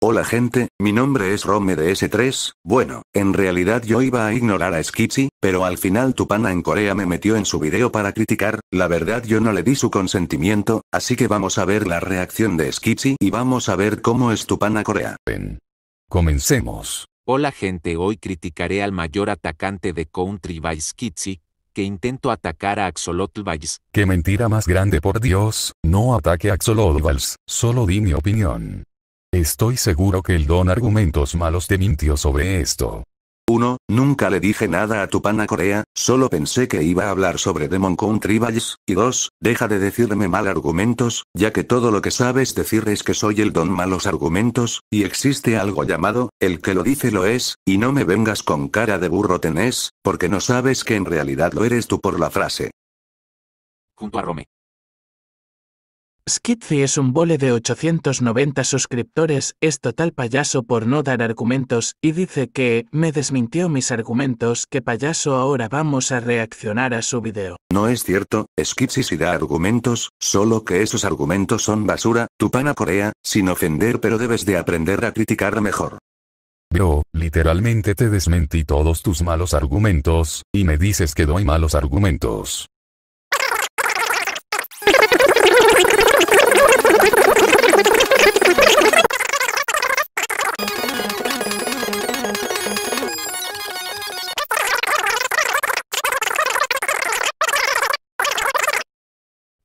Hola gente, mi nombre es Rome de S3, bueno, en realidad yo iba a ignorar a Skitsy, pero al final tu pana en Corea me metió en su video para criticar, la verdad yo no le di su consentimiento, así que vamos a ver la reacción de Skitsy y vamos a ver cómo es tu pana Corea. Comencemos. Hola gente, hoy criticaré al mayor atacante de Country by Skitsy, que intento atacar a Axolotl Valls. Qué mentira más grande por Dios, no ataque a Axolotl solo di mi opinión. Estoy seguro que el don argumentos malos te mintió sobre esto. 1. Nunca le dije nada a tu pana Corea, solo pensé que iba a hablar sobre Demon Country y 2. Deja de decirme mal argumentos, ya que todo lo que sabes decir es que soy el don malos argumentos, y existe algo llamado, el que lo dice lo es, y no me vengas con cara de burro tenés, porque no sabes que en realidad lo eres tú por la frase. Junto a Rome. Skitzy es un bole de 890 suscriptores, es total payaso por no dar argumentos, y dice que, me desmintió mis argumentos, que payaso ahora vamos a reaccionar a su video. No es cierto, Skitzy sí da argumentos, solo que esos argumentos son basura, tu pana Corea, sin ofender pero debes de aprender a criticar mejor. Bro, literalmente te desmentí todos tus malos argumentos, y me dices que doy malos argumentos.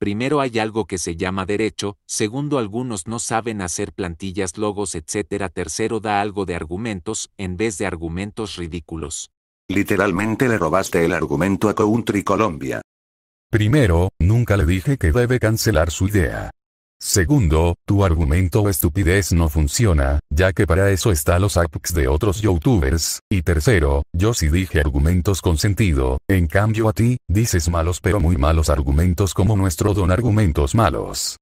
Primero hay algo que se llama derecho, segundo algunos no saben hacer plantillas, logos, etc. Tercero da algo de argumentos, en vez de argumentos ridículos. Literalmente le robaste el argumento a Country Colombia. Primero, nunca le dije que debe cancelar su idea. Segundo, tu argumento o estupidez no funciona, ya que para eso está los apps de otros youtubers. Y tercero, yo sí dije argumentos con sentido, en cambio a ti, dices malos pero muy malos argumentos como nuestro don argumentos malos.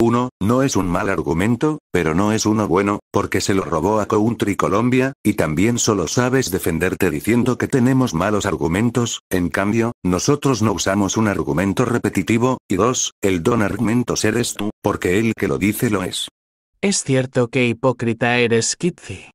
Uno, no es un mal argumento, pero no es uno bueno, porque se lo robó a Country Colombia, y también solo sabes defenderte diciendo que tenemos malos argumentos, en cambio, nosotros no usamos un argumento repetitivo, y dos, el don argumento eres tú, porque el que lo dice lo es. Es cierto que hipócrita eres, Kitzi.